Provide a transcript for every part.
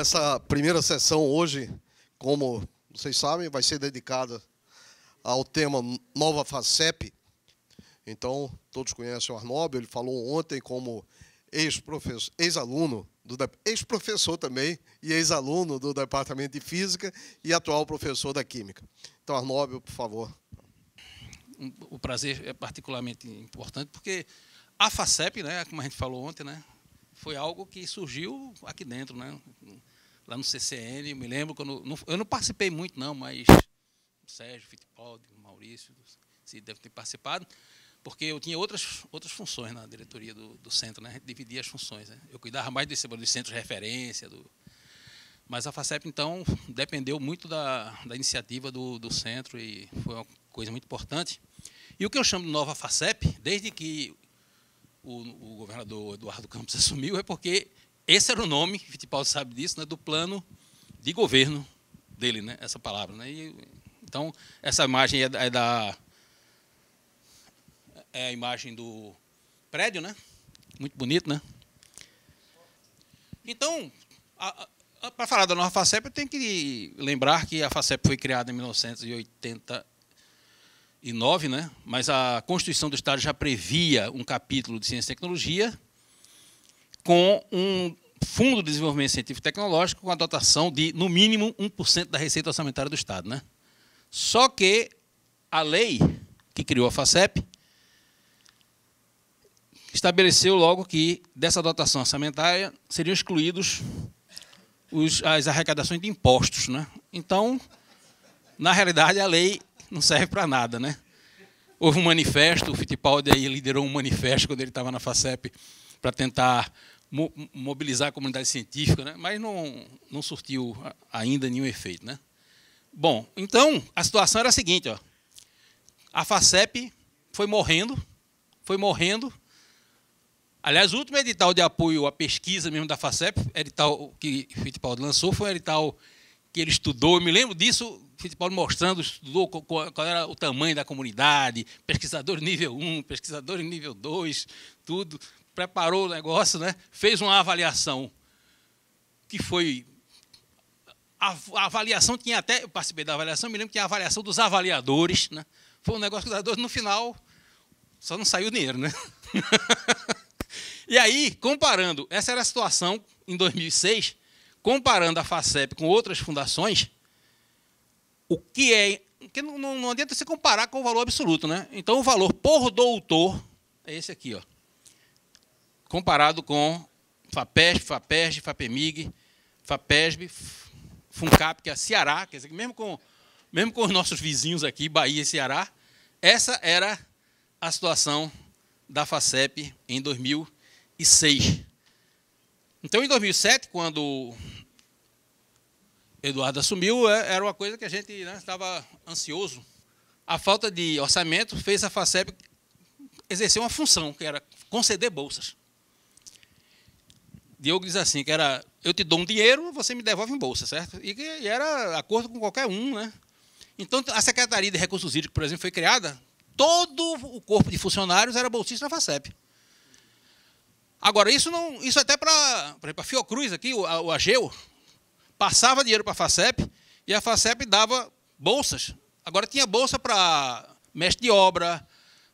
Essa primeira sessão hoje, como vocês sabem, vai ser dedicada ao tema Nova FACEP. Então, todos conhecem o Arnóbio, ele falou ontem como ex-professor, ex-aluno, ex-professor também e ex-aluno do Departamento de Física e atual professor da Química. Então, Arnóbio, por favor. O prazer é particularmente importante porque a FACEP, né, como a gente falou ontem, né, foi algo que surgiu aqui dentro, né? lá no CCN, me lembro quando. Não, eu não participei muito, não, mas o Sérgio, Fittipaldi, Maurício, se deve ter participado, porque eu tinha outras, outras funções na diretoria do, do centro, né? dividia as funções. Né? Eu cuidava mais desse, dos centros de referência, do, mas a FACEP, então, dependeu muito da, da iniciativa do, do, centro e foi uma coisa muito importante. E o que eu chamo de nova FACEP, desde que o, o governador Eduardo Campos assumiu, é porque esse era o nome, Fittipaldi sabe disso, né, do plano de governo dele, né, essa palavra. Né? E, então, essa imagem é da, é da. É a imagem do prédio, né? Muito bonito, né? Então, para falar da nova FACEP, eu tenho que lembrar que a FACEP foi criada em 1989, né? mas a Constituição do Estado já previa um capítulo de Ciência e Tecnologia com um fundo de desenvolvimento científico e tecnológico com a dotação de, no mínimo, 1% da receita orçamentária do Estado. Né? Só que a lei que criou a FACEP estabeleceu logo que dessa dotação orçamentária seriam excluídos os, as arrecadações de impostos. Né? Então, na realidade, a lei não serve para nada. Né? Houve um manifesto, o Fittipaldi aí liderou um manifesto quando ele estava na FACEP, para tentar mo mobilizar a comunidade científica, né? mas não, não surtiu ainda nenhum efeito. Né? Bom, então, a situação era a seguinte. Ó. A FACEP foi morrendo, foi morrendo. Aliás, o último edital de apoio à pesquisa mesmo da FACEP, edital que Fittipaldi lançou, foi um edital que ele estudou. Eu me lembro disso, Fittipaldi mostrando, estudou qual, qual era o tamanho da comunidade, pesquisadores nível 1, pesquisadores nível 2, tudo preparou o negócio, né? fez uma avaliação que foi. A, avaliação tinha até. Eu participei da avaliação, me lembro que a avaliação dos avaliadores. Né? Foi um negócio que no final só não saiu dinheiro, né? e aí, comparando, essa era a situação em 2006, comparando a FACEP com outras fundações, o que é. Porque não, não, não adianta se comparar com o valor absoluto, né? Então, o valor por doutor é esse aqui, ó comparado com FAPESP, FAPERJ, FAPEMIG, FAPESB, FUNCAP, que é a Ceará, quer dizer, mesmo com, mesmo com os nossos vizinhos aqui, Bahia e Ceará, essa era a situação da FACEP em 2006. Então, em 2007, quando Eduardo assumiu, é, era uma coisa que a gente né, estava ansioso. A falta de orçamento fez a FACEP exercer uma função, que era conceder bolsas. Diogo diz assim, que era, eu te dou um dinheiro, você me devolve em bolsa, certo? E, e era acordo com qualquer um, né? Então, a Secretaria de Recursos Hídricos, por exemplo, foi criada, todo o corpo de funcionários era bolsista da FACEP. Agora, isso não, isso até para, a Fiocruz aqui, o, o Ageu, passava dinheiro para a FACEP e a FACEP dava bolsas. Agora, tinha bolsa para mestre de obra,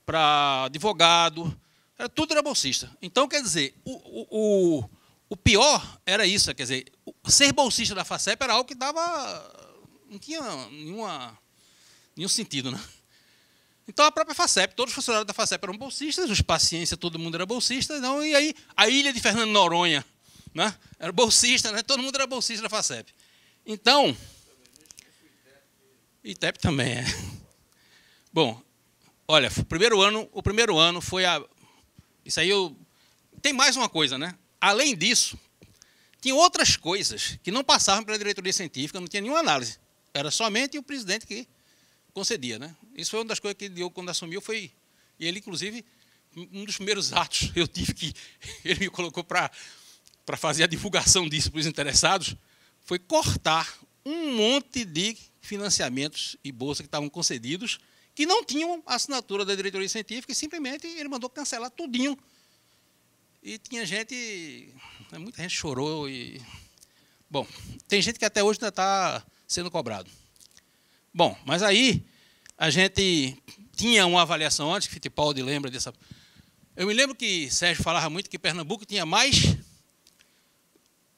para advogado, era, tudo era bolsista. Então, quer dizer, o, o, o o pior era isso, quer dizer, ser bolsista da FACEP era algo que dava. não tinha nenhuma, nenhum sentido, né? Então a própria FACEP, todos os funcionários da FACEP eram bolsistas, os paciência, todo mundo era bolsista, não, e aí a ilha de Fernando Noronha né? era bolsista, né? todo mundo era bolsista da FACEP. Então. ITEP também é. Bom, olha, o primeiro ano, o primeiro ano foi a. Isso aí eu. Tem mais uma coisa, né? Além disso, tinha outras coisas que não passavam pela diretoria científica, não tinha nenhuma análise. Era somente o presidente que concedia. Né? Isso foi uma das coisas que Diogo, quando assumiu, foi. E ele, inclusive, um dos primeiros atos, eu tive que. Ele me colocou para fazer a divulgação disso para os interessados, foi cortar um monte de financiamentos e bolsas que estavam concedidos, que não tinham assinatura da diretoria científica, e simplesmente ele mandou cancelar tudinho e tinha gente, né, muita gente chorou e bom, tem gente que até hoje ainda está sendo cobrado. Bom, mas aí a gente tinha uma avaliação antes, que Fittipaldi lembra dessa. Eu me lembro que Sérgio falava muito que Pernambuco tinha mais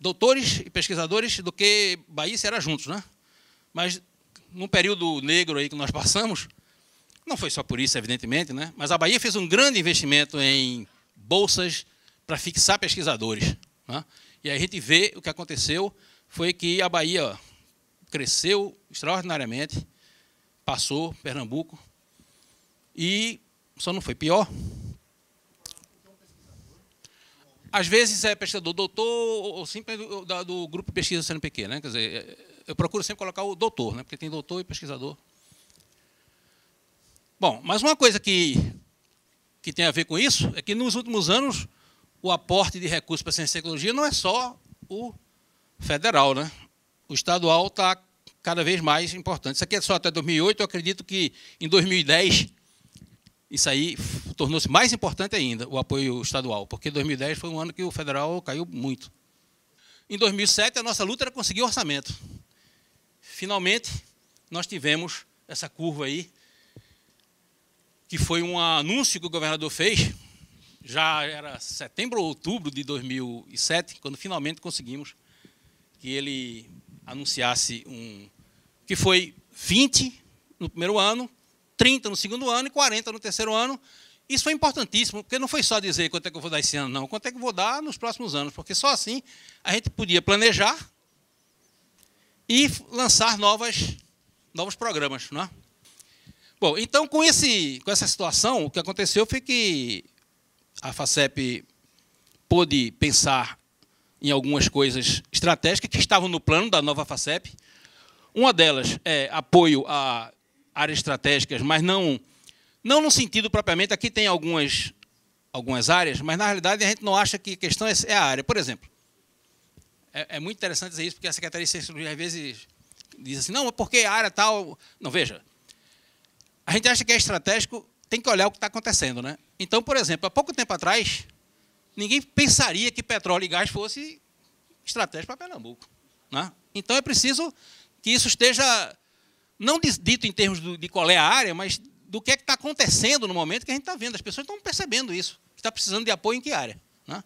doutores e pesquisadores do que Bahia e Ceará juntos, né? Mas num período negro aí que nós passamos, não foi só por isso, evidentemente, né? Mas a Bahia fez um grande investimento em bolsas para fixar pesquisadores. Né? E aí a gente vê o que aconteceu foi que a Bahia cresceu extraordinariamente, passou Pernambuco e só não foi pior. Às vezes é pesquisador doutor ou sempre do, grupo grupo pesquisa CNPq, né? Quer dizer, eu procuro sempre colocar o doutor, né? Porque tem doutor e pesquisador. Bom, mas uma coisa que que tem a ver com isso é que nos últimos anos o aporte de recursos para a ciência e tecnologia não é só o federal, né? O estadual está cada vez mais importante. Isso aqui é só até 2008, eu acredito que em 2010 isso aí tornou-se mais importante ainda, o apoio estadual, porque 2010 foi um ano que o federal caiu muito. Em 2007, a nossa luta era conseguir orçamento. Finalmente, nós tivemos essa curva aí, que foi um anúncio que o governador fez já era setembro ou outubro de 2007, quando finalmente conseguimos que ele anunciasse um que foi 20 no primeiro ano, 30 no segundo ano e 40 no terceiro ano. Isso foi importantíssimo, porque não foi só dizer quanto é que eu vou dar esse ano, não, quanto é que eu vou dar nos próximos anos, porque só assim a gente podia planejar e lançar novas, novos programas. Não é? Bom, então com, esse, com essa situação, o que aconteceu foi que a FACEP pôde pensar em algumas coisas estratégicas que estavam no plano da nova FACEP. Uma delas é apoio a áreas estratégicas, mas não, não no sentido propriamente. Aqui tem algumas, algumas áreas, mas na realidade a gente não acha que a questão é, é a área. Por exemplo, é, é muito interessante dizer isso, porque a Secretaria de Ciência e às vezes diz assim: não, mas porque a área tal. Não, veja. A gente acha que é estratégico tem que olhar o que está acontecendo. Né? Então, por exemplo, há pouco tempo atrás, ninguém pensaria que petróleo e gás fosse estratégia para Pernambuco. Né? Então, é preciso que isso esteja, não dito em termos de qual é a área, mas do que é que está acontecendo no momento que a gente está vendo. As pessoas estão percebendo isso. Está precisando de apoio em que área? Né?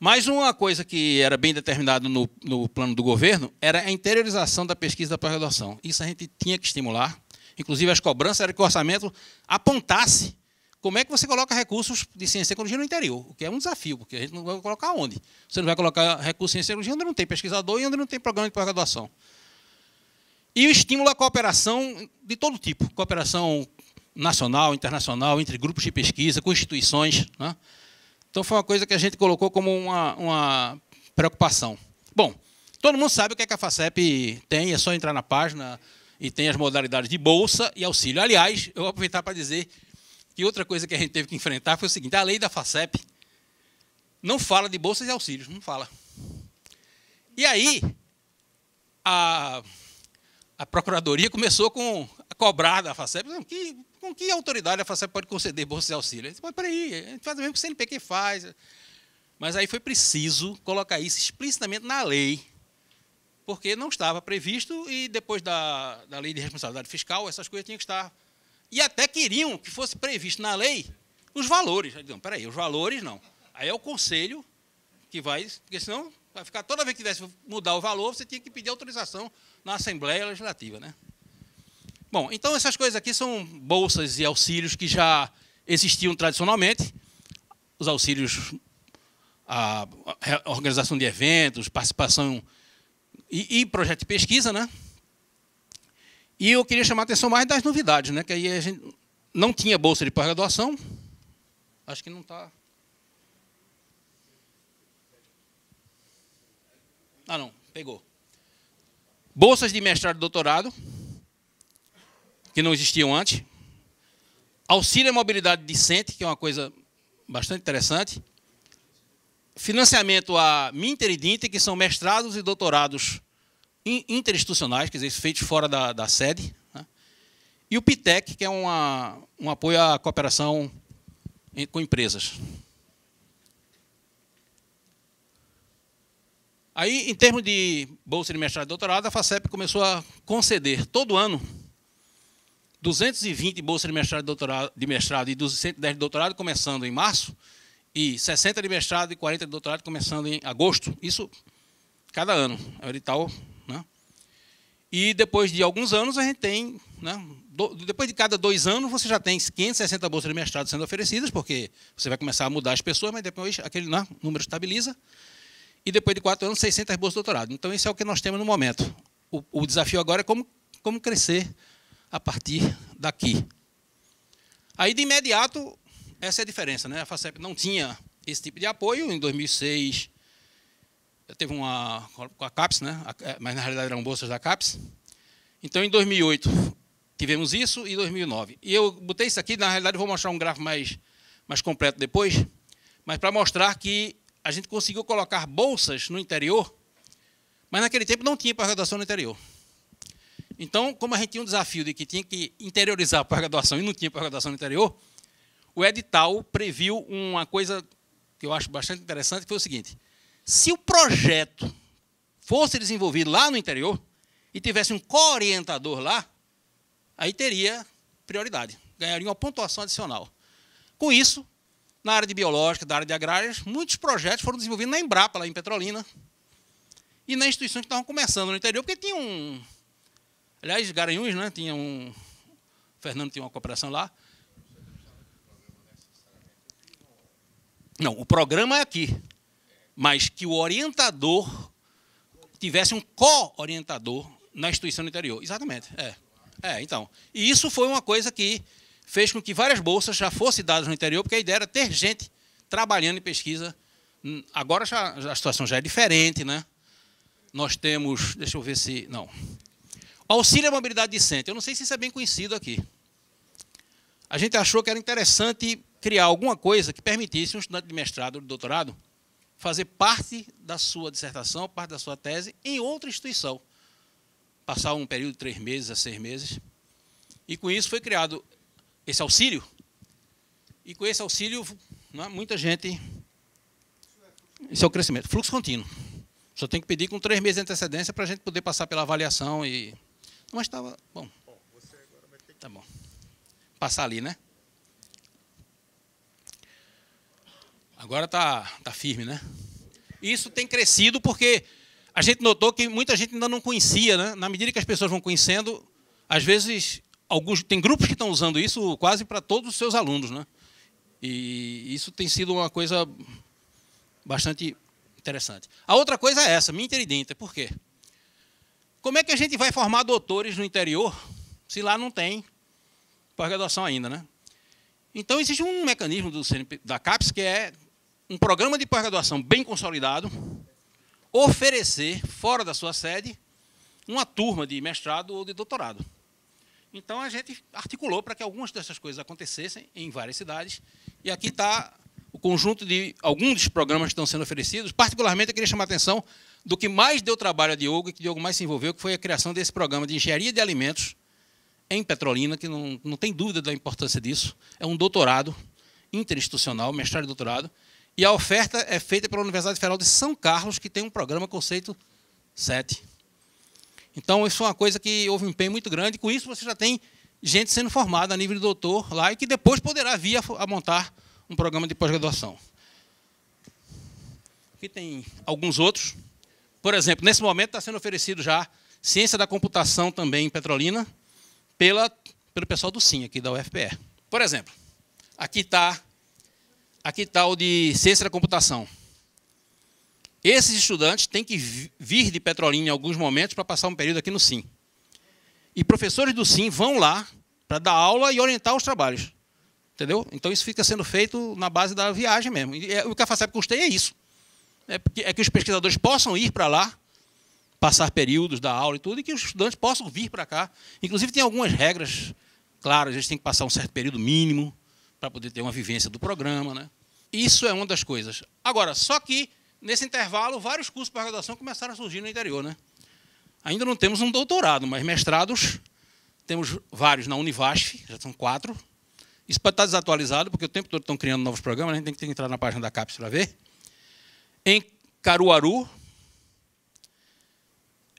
Mais uma coisa que era bem determinada no, no, plano do governo era a interiorização da pesquisa da pós-graduação. Isso a gente tinha que estimular. Inclusive, as cobranças era que o orçamento apontasse como é que você coloca recursos de ciência e tecnologia no interior, o que é um desafio, porque a gente não vai colocar onde. Você não vai colocar recursos de ciência e tecnologia onde não tem pesquisador e onde não tem programa de pós-graduação. E o estímulo à cooperação de todo tipo, cooperação nacional, internacional, entre grupos de pesquisa, com instituições. Né? Então, foi uma coisa que a gente colocou como uma, uma preocupação. Bom, todo mundo sabe o que, é que a FACEP tem, é só entrar na página, e tem as modalidades de bolsa e auxílio. Aliás, eu vou aproveitar para dizer que outra coisa que a gente teve que enfrentar foi o seguinte: a lei da FACEP não fala de bolsas e auxílios, não fala. E aí, a, a Procuradoria começou com a cobrar da FACEP, que, com que autoridade a FACEP pode conceder bolsas e auxílios? Disse, Mas peraí, a gente faz o mesmo que o CNPq faz. Mas aí foi preciso colocar isso explicitamente na lei, porque não estava previsto e depois da, da lei de responsabilidade fiscal, essas coisas tinham que estar. E até queriam que fosse previsto na lei os valores. não não, peraí, os valores não. Aí é o conselho que vai, porque senão vai ficar toda vez que tivesse mudar o valor, você tinha que pedir autorização na Assembleia Legislativa, né? Bom, então essas coisas aqui são bolsas e auxílios que já existiam tradicionalmente. Os auxílios a organização de eventos, participação e, e projeto de pesquisa, né? E eu queria chamar a atenção mais das novidades, né? Que aí a gente não tinha bolsa de pós-graduação. Acho que não está. Ah, não, pegou. Bolsas de mestrado e doutorado, que não existiam antes. Auxílio à mobilidade decente, que é uma coisa bastante interessante. Financiamento a Minter e Dinter, que são mestrados e doutorados interinstitucionais, quer dizer, feitos fora da, da sede, né? e o PITEC, que é uma, um apoio à cooperação com empresas. Aí, em termos de bolsa de mestrado e doutorado, a FACEP começou a conceder, todo ano, 220 bolsas de mestrado, doutorado, de mestrado e 210 de doutorado, começando em março, e 60 de mestrado e 40 de doutorado, começando em agosto. Isso cada ano. É o edital e depois de alguns anos, a gente tem. Né, do, depois de cada dois anos, você já tem 560 bolsas de mestrado sendo oferecidas, porque você vai começar a mudar as pessoas, mas depois aquele né, número estabiliza. E depois de quatro anos, 600 bolsas de doutorado. Então, isso é o que nós temos no momento. O, o desafio agora é como, como crescer a partir daqui. Aí, de imediato, essa é a diferença. Né? A FACEP não tinha esse tipo de apoio. Em 2006, teve uma com a CAPES, né? É, mas na realidade eram bolsas da CAPES. Então, em 2008 tivemos isso e 2009. E eu botei isso aqui, na realidade vou mostrar um gráfico mais, mais completo depois, mas para mostrar que a gente conseguiu colocar bolsas no interior, mas naquele tempo não tinha pós-graduação no interior. Então, como a gente tinha um desafio de que tinha que interiorizar a pós-graduação e não tinha pós-graduação no interior, o edital previu uma coisa que eu acho bastante interessante, que foi o seguinte: se o projeto fosse desenvolvido lá no interior e tivesse um co-orientador lá, aí teria prioridade, ganharia uma pontuação adicional. Com isso, na área de biológica, da área de agrárias, muitos projetos foram desenvolvidos na Embrapa, lá em Petrolina, e nas instituições que estavam começando no interior, porque tinha um. Aliás, Garanhuns, né? Tinha um. O Fernando tinha uma cooperação lá. Não, o programa é aqui mas que o orientador tivesse um co-orientador na instituição do interior. Exatamente, é. É, então. E isso foi uma coisa que fez com que várias bolsas já fossem dadas no interior, porque a ideia era ter gente trabalhando em pesquisa. Hum, agora já, a situação já é diferente, né? Nós temos, deixa eu ver se, não. Auxílio à mobilidade decente. Eu não sei se isso é bem conhecido aqui. A gente achou que era interessante criar alguma coisa que permitisse um estudante de mestrado ou de doutorado fazer parte da sua dissertação, parte da sua tese, em outra instituição. Passar um período de três meses a seis meses. E com isso foi criado esse auxílio. E com esse auxílio, é? muita gente. Isso é o crescimento, fluxo contínuo. Só tem que pedir com três meses de antecedência para a gente poder passar pela avaliação e. Mas estava. Bom. Tá bom. Passar ali, né? Agora está tá firme, né? Isso tem crescido porque a gente notou que muita gente ainda não conhecia, né? Na medida que as pessoas vão conhecendo, às vezes alguns tem grupos que estão usando isso quase para todos os seus alunos, né? E isso tem sido uma coisa bastante interessante. A outra coisa é essa, minha interdita Por quê? Como é que a gente vai formar doutores no interior se lá não tem pós-graduação ainda, né? Então existe um mecanismo do CNP, da CAPES que é um programa de pós-graduação bem consolidado, oferecer, fora da sua sede, uma turma de mestrado ou de doutorado. Então, a gente articulou para que algumas dessas coisas acontecessem em várias cidades. E aqui está o conjunto de alguns dos programas que estão sendo oferecidos. Particularmente, eu queria chamar a atenção do que mais deu trabalho a Diogo e que Diogo mais se envolveu, que foi a criação desse programa de engenharia de alimentos em Petrolina, que não, não tem dúvida da importância disso. É um doutorado interinstitucional, mestrado e doutorado, e a oferta é feita pela Universidade Federal de São Carlos, que tem um programa Conceito 7. Então, isso é uma coisa que houve um empenho muito grande. Com isso, você já tem gente sendo formada a nível de doutor lá e que depois poderá vir a, montar um programa de pós-graduação. Aqui tem alguns outros. Por exemplo, nesse momento está sendo oferecido já ciência da computação também em Petrolina pela, pelo pessoal do SIM aqui da UFPE. Por exemplo, aqui está aqui está o de ciência da computação. Esses estudantes têm que vir de Petrolina em alguns momentos para passar um período aqui no SIM. E professores do SIM vão lá para dar aula e orientar os trabalhos. Entendeu? Então isso fica sendo feito na base da viagem mesmo. E é, o que a FACEP custeia é isso. É, é que os pesquisadores possam ir para lá, passar períodos da aula e tudo, e que os estudantes possam vir para cá. Inclusive tem algumas regras claras, A gente tem que passar um certo período mínimo para poder ter uma vivência do programa. Né? Isso é uma das coisas. Agora, só que, nesse intervalo, vários cursos para graduação começaram a surgir no interior. Né? Ainda não temos um doutorado, mas mestrados temos vários na Univasf, já são quatro. Isso pode estar desatualizado, porque o tempo todo estão criando novos programas, né? a gente tem que entrar na página da CAPES para ver. Em Caruaru,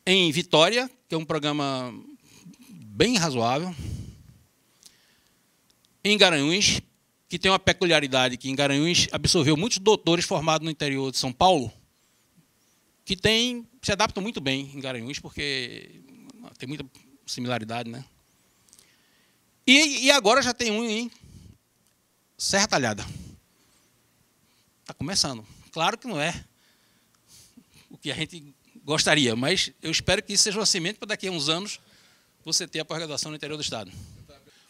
em Vitória, que é um programa bem razoável, em Garanhuns, que tem uma peculiaridade que em Garanhuns absorveu muitos doutores formados no interior de São Paulo, que tem, se adaptam muito bem em Garanhuns, porque tem muita similaridade, né? E, e agora já tem um em Serra Talhada. Está começando. Claro que não é o que a gente gostaria, mas eu espero que isso seja uma semente para daqui a uns anos você ter a pós-graduação no interior do Estado.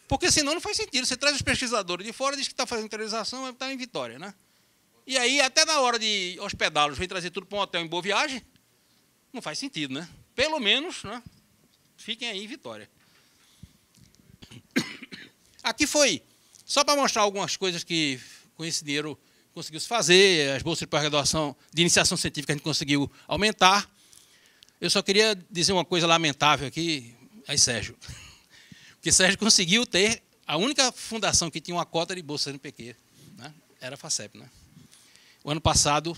Porque senão não faz sentido. Você traz os pesquisadores de fora, diz que está fazendo esterilização, está em Vitória, né? E aí, até na hora de hospedá-los, vem trazer tudo para um hotel em boa viagem, não faz sentido, né? Pelo menos, né? Fiquem aí em Vitória. Aqui foi só para mostrar algumas coisas que com esse dinheiro conseguiu se fazer, as bolsas de pós-graduação de iniciação científica a gente conseguiu aumentar. Eu só queria dizer uma coisa lamentável aqui, aí Sérgio que Sérgio conseguiu ter a única fundação que tinha uma cota de bolsa CNPq, né? era a FACEP. Né? O ano passado,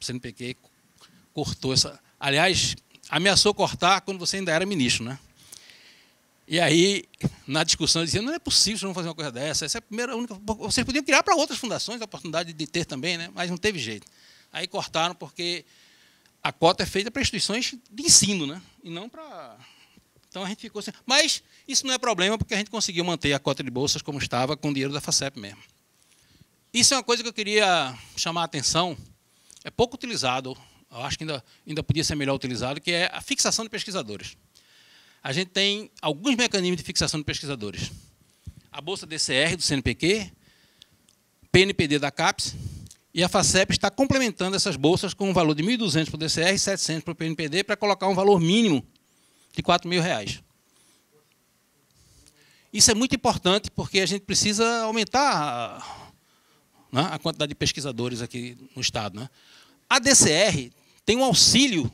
o CNPq cortou essa. Aliás, ameaçou cortar quando você ainda era ministro. Né? E aí, na discussão, dizia: não é possível vocês vão fazer uma coisa dessa. Essa é a primeira, a única. Vocês podiam criar para outras fundações a oportunidade de ter também, né? mas não teve jeito. Aí cortaram porque a cota é feita para instituições de ensino, né? e não para então a gente ficou assim. Mas isso não é problema, porque a gente conseguiu manter a cota de bolsas como estava, com o dinheiro da FACEP mesmo. Isso é uma coisa que eu queria chamar a atenção. É pouco utilizado, eu acho que ainda, ainda podia ser melhor utilizado, que é a fixação de pesquisadores. A gente tem alguns mecanismos de fixação de pesquisadores. A Bolsa DCR do CNPq, PNPD da CAPES, e a FACEP está complementando essas bolsas com um valor de 1.200 para o DCR e 700 para o PNPD para colocar um valor mínimo de 4 mil reais. Isso é muito importante porque a gente precisa aumentar a, né, a quantidade de pesquisadores aqui no Estado. Né? A DCR tem um auxílio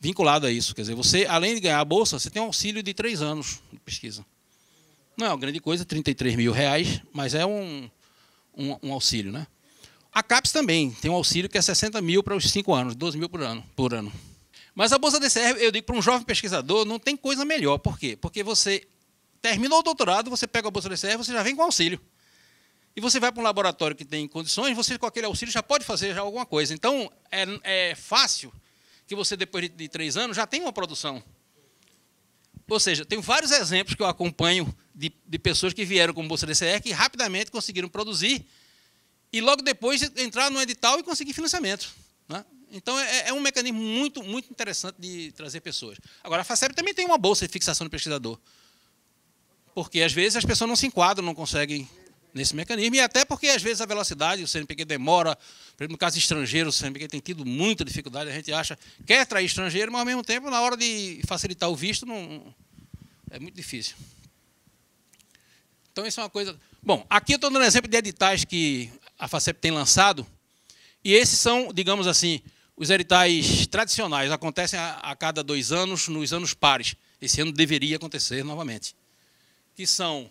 vinculado a isso. Quer dizer, você, além de ganhar a bolsa, você tem um auxílio de três anos de pesquisa. Não é uma grande coisa, 33 mil reais, mas é um, um, um auxílio. Né? A CAPES também tem um auxílio que é 60 mil para os cinco anos, 12 mil por ano. Por ano. Mas a bolsa DCR, eu digo para um jovem pesquisador, não tem coisa melhor. Por quê? Porque você terminou o doutorado, você pega a bolsa DCR, você já vem com auxílio. E você vai para um laboratório que tem condições, você com aquele auxílio já pode fazer já alguma coisa. Então, é, é fácil que você, depois de, de três anos, já tenha uma produção. Ou seja, tem vários exemplos que eu acompanho de, de pessoas que vieram com bolsa DCR que rapidamente conseguiram produzir e logo depois entrar no edital e conseguir financiamento. Né? Então, é, é, um mecanismo muito, muito interessante de trazer pessoas. Agora, a FACEP também tem uma bolsa de fixação do pesquisador. Porque, às vezes, as pessoas não se enquadram, não conseguem nesse mecanismo, e até porque, às vezes, a velocidade, o CNPq demora, por exemplo, no caso estrangeiro, o CNPq tem tido muita dificuldade, a gente acha, quer atrair estrangeiro, mas, ao mesmo tempo, na hora de facilitar o visto, não, é muito difícil. Então, isso é uma coisa... Bom, aqui eu estou dando um exemplo de editais que a FACEP tem lançado, e esses são, digamos assim, os editais tradicionais acontecem a, a cada dois anos, nos anos pares. Esse ano deveria acontecer novamente. Que são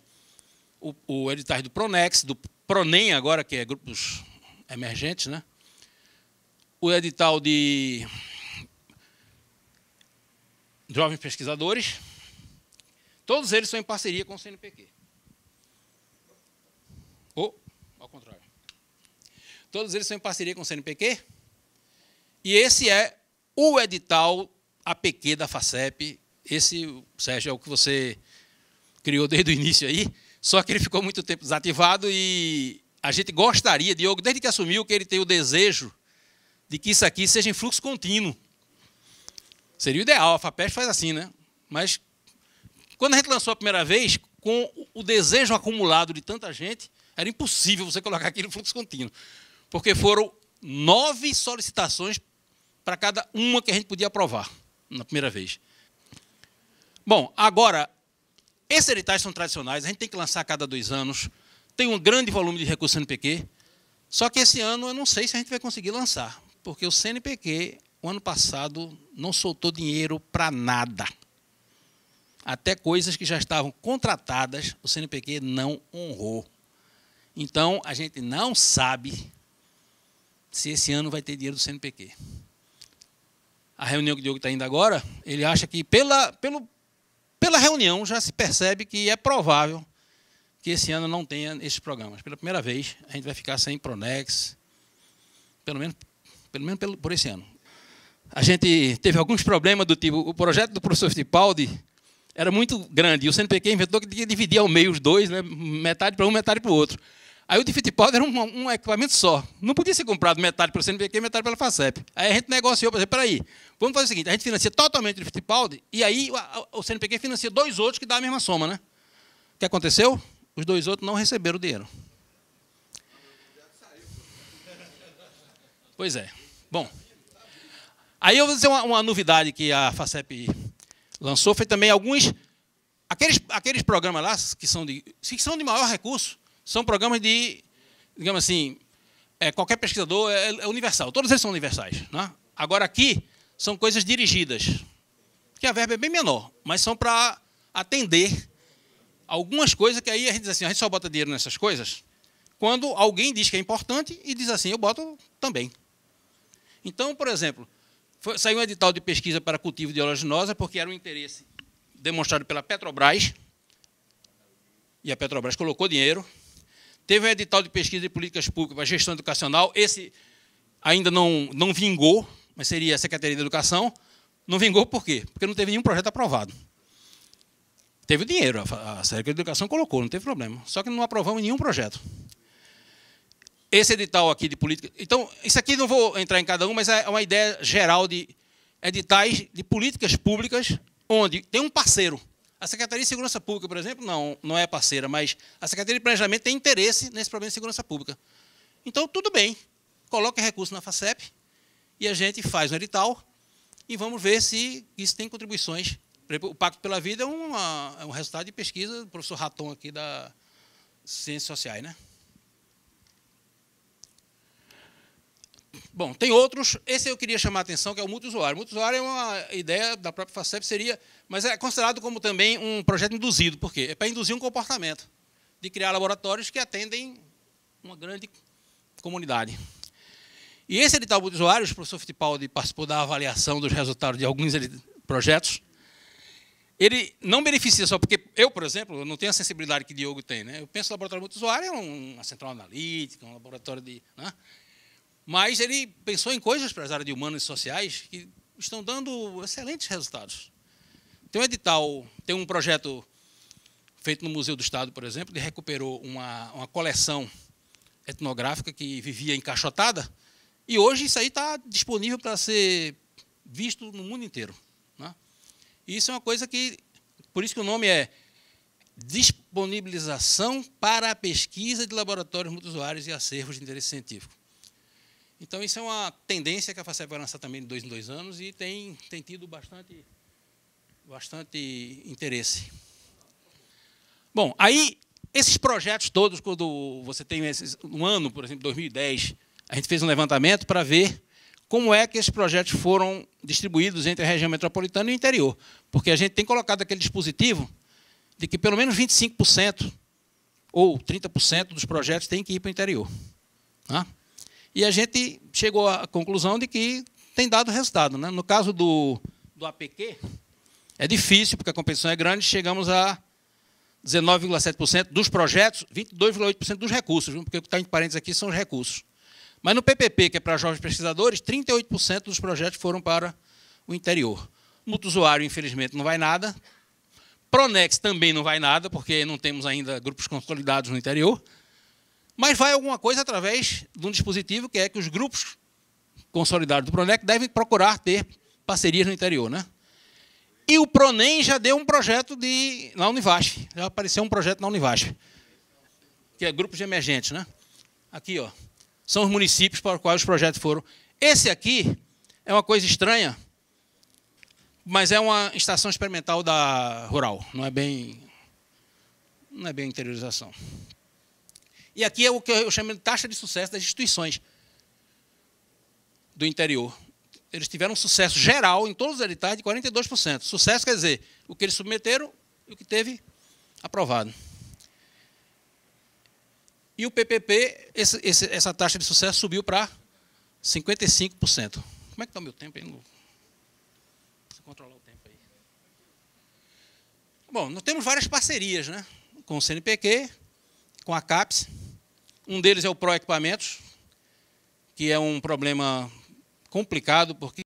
o, o editais do Pronex, do Pronem agora, que é grupos emergentes, né? o edital de jovens pesquisadores. Todos eles são em parceria com o CNPq. Ou, ao contrário. Todos eles são em parceria com o CNPq e esse é o edital APQ da FACEP. Esse, Sérgio, é o que você criou desde o início aí, só que ele ficou muito tempo desativado e a gente gostaria, Diogo, desde que assumiu, que ele tem o desejo de que isso aqui seja em fluxo contínuo. Seria o ideal, a FAPES faz assim, né? Mas quando a gente lançou a primeira vez, com o desejo acumulado de tanta gente, era impossível você colocar aquilo em fluxo contínuo. Porque foram nove solicitações para cada uma que a gente podia aprovar na primeira vez. Bom, agora, esses editais são tradicionais, a gente tem que lançar a cada dois anos, tem um grande volume de recursos CNPq, só que esse ano eu não sei se a gente vai conseguir lançar, porque o CNPq, o ano passado, não soltou dinheiro para nada. Até coisas que já estavam contratadas, o CNPq não honrou. Então, a gente não sabe se esse ano vai ter dinheiro do CNPq a reunião que o Diogo está indo agora, ele acha que pela, pelo, pela reunião já se percebe que é provável que esse ano não tenha esses programas. Pela primeira vez, a gente vai ficar sem Pronex, pelo menos, pelo menos pelo, por esse ano. A gente teve alguns problemas do tipo, o projeto do professor Fittipaldi era muito grande, e o CNPq inventou que tinha que dividir ao meio os dois, né, metade para um, metade para o outro. Aí o de futebol era um, um, equipamento só. Não podia ser comprado metade pelo CNPq e metade pela FACEP. Aí a gente negociou, por exemplo, peraí, vamos fazer o seguinte, a gente financia totalmente o Fittipaldi e aí o, o CNPq financia dois outros que dá a mesma soma, né? O que aconteceu? Os dois outros não receberam o dinheiro. Pois é. Bom, aí eu vou dizer uma, uma novidade que a FACEP lançou, foi também alguns... Aqueles, aqueles programas lá que são de, que são de maior recurso, são programas de, digamos assim, é, qualquer pesquisador é, é, universal. Todos eles são universais. Né? Agora, aqui, são coisas dirigidas, que a verba é bem menor, mas são para atender algumas coisas que aí a gente diz assim, a gente só bota dinheiro nessas coisas quando alguém diz que é importante e diz assim, eu boto também. Então, por exemplo, foi, saiu um edital de pesquisa para cultivo de oleaginosa, porque era um interesse demonstrado pela Petrobras, e a Petrobras colocou dinheiro, Teve um edital de pesquisa de políticas públicas para gestão educacional. Esse ainda não, não vingou, mas seria a Secretaria de Educação. Não vingou por quê? Porque não teve nenhum projeto aprovado. Teve o dinheiro, a Secretaria de Educação colocou, não teve problema. Só que não aprovamos nenhum projeto. Esse edital aqui de política. Então, isso aqui não vou entrar em cada um, mas é uma ideia geral de editais de políticas públicas onde tem um parceiro a Secretaria de Segurança Pública, por exemplo, não, não é parceira, mas a Secretaria de Planejamento tem interesse nesse problema de segurança pública. Então, tudo bem, coloque recurso na FACEP e a gente faz um edital e vamos ver se isso tem contribuições. o Pacto pela Vida é, uma, é um resultado de pesquisa do professor Raton aqui da Ciências Sociais, né? Bom, tem outros. Esse eu queria chamar a atenção, que é o multiusuário. O multiusuário é uma ideia da própria FACEP, seria, mas é considerado como também um projeto induzido. Por quê? É para induzir um comportamento de criar laboratórios que atendem uma grande comunidade. E esse edital multiusuários, o professor Fittipaldi participou da avaliação dos resultados de alguns projetos. Ele não beneficia só porque eu, por exemplo, não tenho a sensibilidade que o Diogo tem. Né? Eu penso o laboratório multiusuário é uma central analítica, um laboratório de... Né? Mas ele pensou em coisas para as áreas de humanas e sociais que estão dando excelentes resultados. Tem um edital, tem um projeto feito no Museu do Estado, por exemplo, que recuperou uma, uma coleção etnográfica que vivia encaixotada, e hoje isso aí está disponível para ser visto no mundo inteiro. Né? E isso é uma coisa que, por isso que o nome é disponibilização para a pesquisa de laboratórios multiusuários e acervos de interesse científico. Então, isso é uma tendência que a FACEP vai lançar também de dois em dois anos e tem, tem tido bastante, bastante interesse. Bom, aí, esses projetos todos, quando você tem esses, um ano, por exemplo, 2010, a gente fez um levantamento para ver como é que esses projetos foram distribuídos entre a região metropolitana e o interior. Porque a gente tem colocado aquele dispositivo de que pelo menos 25% ou 30% dos projetos têm que ir para o interior. Tá? E a gente chegou à conclusão de que tem dado resultado. Né? No caso do, do APQ, é difícil, porque a competição é grande, chegamos a 19,7% dos projetos, 22,8% dos recursos, porque o que está em parênteses aqui são os recursos. Mas no PPP, que é para jovens pesquisadores, 38% dos projetos foram para o interior. Multusuário, infelizmente, não vai nada. Pronex também não vai nada, porque não temos ainda grupos consolidados no interior. Mas vai alguma coisa através de um dispositivo que é que os grupos consolidados do Pronec devem procurar ter parcerias no interior. Né? E o Pronem já deu um projeto de, na Univasf. Já apareceu um projeto na Univasf. Que é grupos de emergentes. Né? Aqui, ó. São os municípios para os quais os projetos foram. Esse aqui é uma coisa estranha, mas é uma estação experimental da rural. Não é bem. Não é bem interiorização. E aqui é o que eu chamo de taxa de sucesso das instituições do interior. Eles tiveram um sucesso geral em todos os editais de 42%. Sucesso quer dizer o que eles submeteram e o que teve aprovado. E o PPP, esse, esse, essa taxa de sucesso subiu para 55%. Como é que está o meu tempo aí? Não controlar o tempo aí. Bom, nós temos várias parcerias né? com o CNPq, com a CAPES. Um deles é o Pro Equipamentos, que é um problema complicado, porque